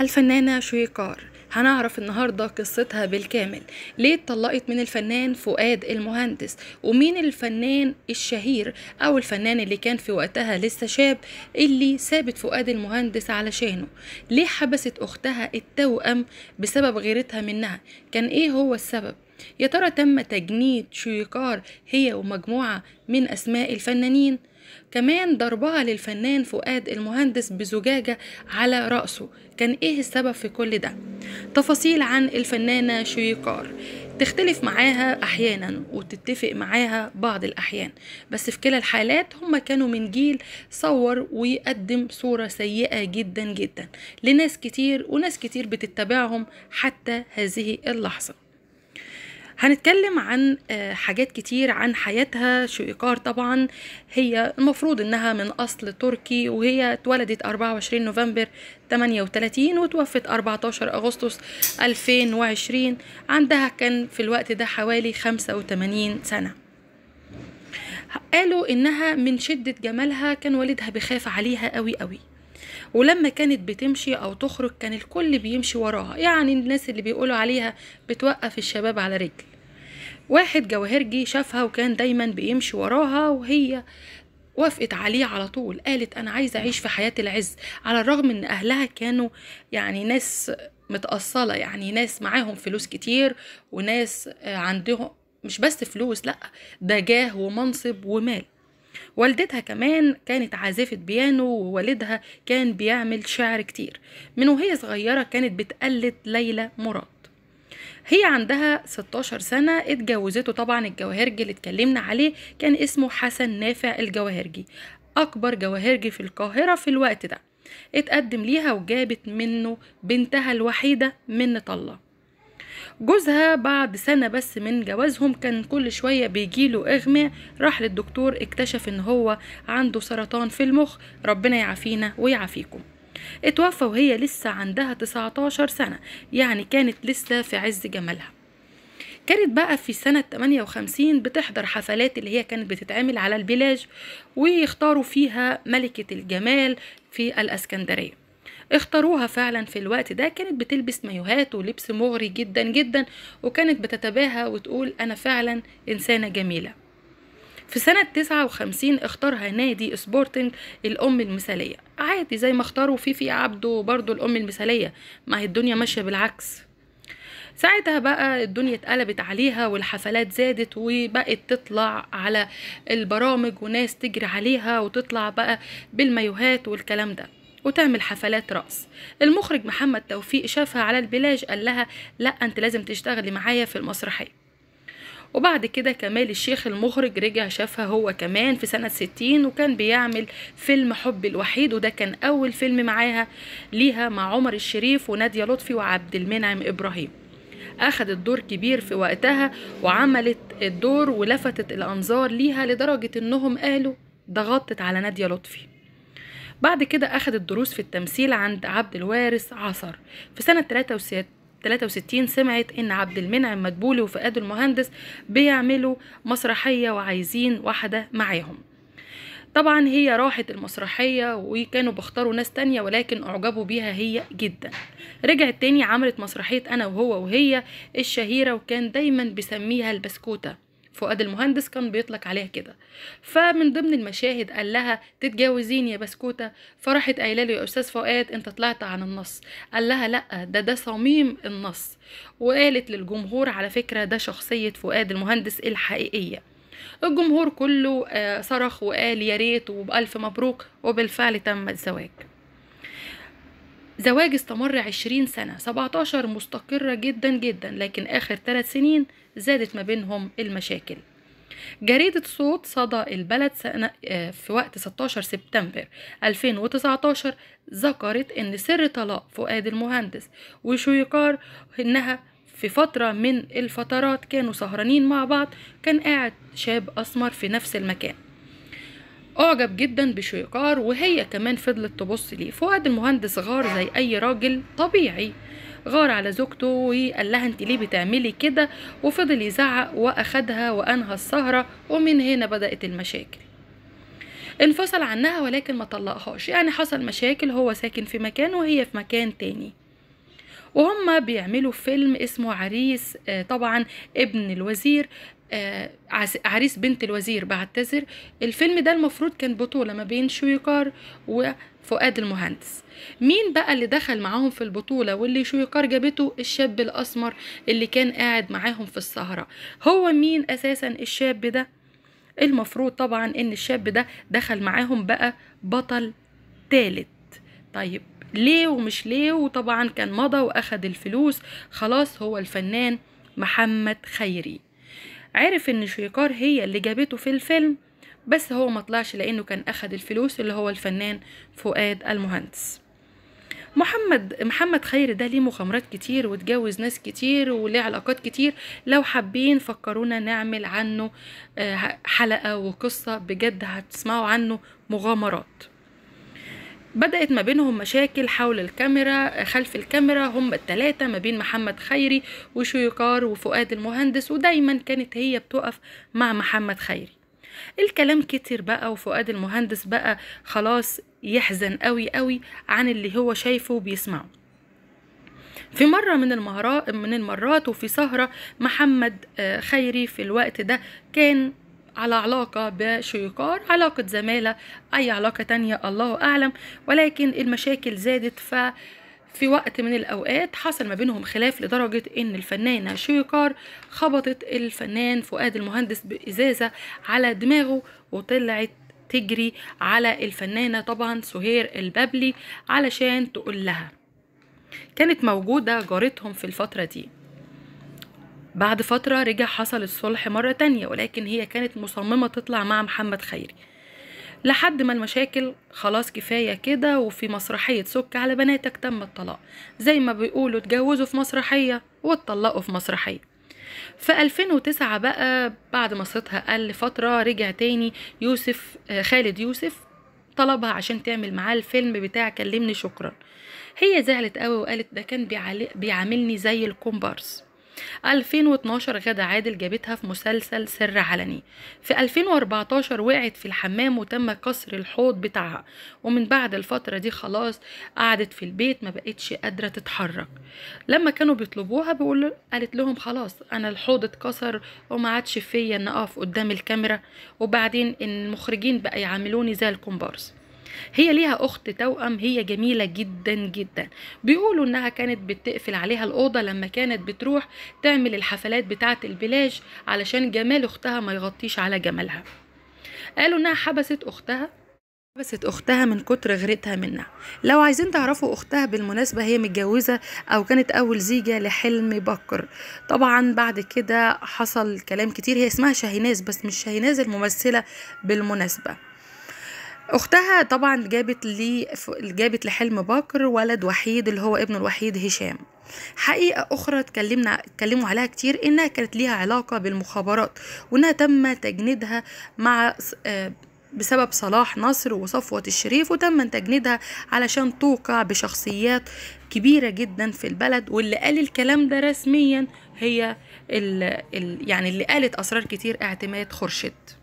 الفنانة شويكار هنعرف النهاردة قصتها بالكامل ليه اتطلقت من الفنان فؤاد المهندس ومين الفنان الشهير أو الفنان اللي كان في وقتها لسه شاب اللي سابت فؤاد المهندس علشانه ليه حبست أختها التوأم بسبب غيرتها منها كان إيه هو السبب يا ترى تم تجنيد شويكار هي ومجموعة من أسماء الفنانين كمان ضربها للفنان فؤاد المهندس بزجاجة على رأسه كان إيه السبب في كل ده؟ تفاصيل عن الفنانة شويكار تختلف معاها أحيانا وتتفق معاها بعض الأحيان بس في كلا الحالات هما كانوا من جيل صور ويقدم صورة سيئة جدا جدا لناس كتير وناس كتير بتتبعهم حتى هذه اللحظة هنتكلم عن آه، حاجات كتير عن حياتها شويكار طبعا هي المفروض انها من اصل تركي وهي اتولدت 24 نوفمبر 38 وتوفت 14 اغسطس 2020 عندها كان في الوقت ده حوالي 85 سنه قالوا انها من شده جمالها كان والدها بيخاف عليها قوي قوي ولما كانت بتمشي او تخرج كان الكل بيمشي وراها يعني الناس اللي بيقولوا عليها بتوقف الشباب على رجل واحد جواهرجي شافها وكان دايما بيمشي وراها وهي وافقت عليه على طول قالت انا عايزه اعيش في حياه العز على الرغم ان اهلها كانوا يعني ناس متأصلة يعني ناس معاهم فلوس كتير وناس آه، عندهم مش بس فلوس لأ ده جاه ومنصب ومال والدتها كمان كانت عازفة بيانو ووالدها كان بيعمل شعر كتير من وهي صغيرة كانت بتقلد ليلى مراد هي عندها 16 سنة اتجوزته طبعا الجواهرجي اللي اتكلمنا عليه كان اسمه حسن نافع الجواهرجي أكبر جواهرجي في القاهرة في الوقت ده اتقدم ليها وجابت منه بنتها الوحيدة من طلة جوزها بعد سنة بس من جوازهم كان كل شوية بيجيله إغماء راح للدكتور اكتشف إن هو عنده سرطان في المخ ربنا يعافينا ويعافيكم اتوفى وهي لسه عندها 19 سنة يعني كانت لسه في عز جمالها كانت بقى في سنة 58 بتحضر حفلات اللي هي كانت بتتعمل على البلاج ويختاروا فيها ملكة الجمال في الأسكندرية اختاروها فعلا في الوقت ده كانت بتلبس مايوهات ولبس مغري جدا جدا وكانت بتتباهى وتقول أنا فعلا إنسانة جميلة في سنة 59 اختارها نادي سبورتنج الأم المثالية عادي زي ما اختاروا فيفي عبده برضو الأم المثالية ما هي الدنيا ماشية بالعكس ساعتها بقى الدنيا اتقلبت عليها والحفلات زادت وبقت تطلع على البرامج وناس تجري عليها وتطلع بقى بالمايوهات والكلام ده وتعمل حفلات رقص المخرج محمد توفيق شافها على البلاج قال لها لا انت لازم تشتغلي معايا في المسرحيه وبعد كده كمال الشيخ المخرج رجع شافها هو كمان في سنة ستين وكان بيعمل فيلم حب الوحيد وده كان أول فيلم معاها ليها مع عمر الشريف ونادية لطفي وعبد المنعم إبراهيم أخدت دور كبير في وقتها وعملت الدور ولفتت الأنظار ليها لدرجة إنهم قالوا ضغطت على نادية لطفي بعد كده أخدت دروس في التمثيل عند عبد الوارث عصر في سنة 63 63 سمعت ان عبد المنعم مدبولي وفؤاد المهندس بيعملوا مسرحيه وعايزين واحده معاهم طبعا هي راحت المسرحية وكانوا بيختاروا ناس تانية ولكن أعجبوا بيها هي جدا رجعت تاني عملت مسرحية أنا وهو وهي الشهيرة وكان دايما بيسميها البسكوتة فؤاد المهندس كان بيطلق عليها كده فمن ضمن المشاهد قال لها تتجوزين يا بسكوتة فراحت قايله له يا أستاذ فؤاد أنت طلعت عن النص قال لها لأ ده ده صميم النص وقالت للجمهور على فكرة ده شخصية فؤاد المهندس الحقيقية الجمهور كله آه، صرخ وقال يا ريت وبألف مبروك وبالفعل تم الزواج زواج استمر عشرين سنة سبعتاشر مستقرة جدا جدا لكن آخر ثلاث سنين زادت ما بينهم المشاكل جريدة صوت صدى البلد سنة آه، في وقت 16 سبتمبر 2019 ذكرت أن سر طلاق فؤاد المهندس وشويكار أنها في فترة من الفترات كانوا سهرانين مع بعض كان قاعد شاب أسمر في نفس المكان أعجب جدا بشويكار وهي كمان فضلت تبص ليه فؤاد المهندس غار زي أي راجل طبيعي غار على زوجته وقال لها انت ليه بتعملي كده وفضل يزعق واخدها وانهى السهره ومن هنا بدات المشاكل انفصل عنها ولكن ما طلقهاش يعني حصل مشاكل هو ساكن في مكان وهي في مكان تاني وهم بيعملوا فيلم اسمه عريس آه، طبعا ابن الوزير آه، عريس بنت الوزير بعتذر الفيلم ده المفروض كان بطولة ما بين شويكار وفؤاد المهندس مين بقى اللي دخل معاهم في البطولة واللي شويكار جابته الشاب الأسمر اللي كان قاعد معاهم في السهرة هو مين أساسا الشاب ده المفروض طبعا ان الشاب ده دخل معاهم بقى بطل تالت طيب ليه ومش ليه وطبعا كان مضى واخد الفلوس خلاص هو الفنان محمد خيري عرف ان شويكار هي اللي جابته في الفيلم بس هو ما طلعش لانه كان اخد الفلوس اللي هو الفنان فؤاد المهندس محمد محمد خير ده ليه مغامرات كتير واتجوز ناس كتير وليه علاقات كتير لو حابين فكرونا نعمل عنه آه، حلقة وقصة بجد هتسمعوا عنه مغامرات بدأت ما بينهم مشاكل حول الكاميرا خلف الكاميرا هم التلاتة ما بين محمد خيري وشويكار وفؤاد المهندس ودايما كانت هي بتقف مع محمد خيري الكلام كتر بقى وفؤاد المهندس بقى خلاص يحزن قوي قوي عن اللي هو شايفه وبيسمعه في مرة من المرات وفي سهرة محمد آه، خيري في الوقت ده كان على علاقة بشيكار علاقة زمالة أي علاقة تانية الله أعلم ولكن المشاكل زادت ف في وقت من الأوقات حصل ما بينهم خلاف لدرجة إن الفنانة شيكار خبطت الفنان فؤاد المهندس بإزازة على دماغه وطلعت تجري على الفنانة طبعا سهير البابلي علشان تقول لها كانت موجودة جارتهم في الفترة دي بعد فترة رجع حصل الصلح مرة تانية ولكن هي كانت مصممة تطلع مع محمد خيري لحد ما المشاكل خلاص كفاية كده وفي مسرحية سك على بناتك تم الطلاق زي ما بيقولوا اتجوزوا في مسرحية واتطلقوا في مسرحية في 2009 بقى بعد ما صيتها قل فترة رجع تاني يوسف آه، خالد يوسف طلبها عشان تعمل معاه الفيلم بتاع كلمني شكرا هي زعلت قوي وقالت ده كان بيعاملني زي الكومبارس 2012 غادة عادل جابتها في مسلسل سر علني في 2014 وقعت في الحمام وتم كسر الحوض بتاعها ومن بعد الفترة دي خلاص قعدت في البيت ما بقتش قادرة تتحرك لما كانوا بيطلبوها بيقول قالت لهم خلاص أنا الحوض اتكسر وما عادش فيا إن أقف قدام الكاميرا وبعدين المخرجين بقى يعاملوني زي الكومبارس هي ليها اخت توأم هي جميله جدا جدا بيقولوا انها كانت بتقفل عليها الاوضه لما كانت بتروح تعمل الحفلات بتاعه البلاج علشان جمال اختها ما يغطيش على جمالها قالوا انها حبست اختها حبست اختها من كتر غرتها منها لو عايزين تعرفوا اختها بالمناسبه هي متجوزه او كانت اول زيجه لحلم بكر طبعا بعد كده حصل كلام كتير هي اسمها شاهيناز بس مش شاهيناز الممثله بالمناسبه اختها طبعا جابت لي جابت لحلم بكر ولد وحيد اللي هو ابنه الوحيد هشام حقيقة أخرى اتكلمنا اتكلموا عليها كتير إنها كانت ليها علاقة بالمخابرات وإنها تم تجنيدها مع آه، بسبب صلاح نصر وصفوة الشريف وتم تجنيدها علشان توقع بشخصيات كبيرة جدا في البلد واللي قال الكلام ده رسميا هي الـ الـ يعني اللي قالت أسرار كتير اعتماد خورشيد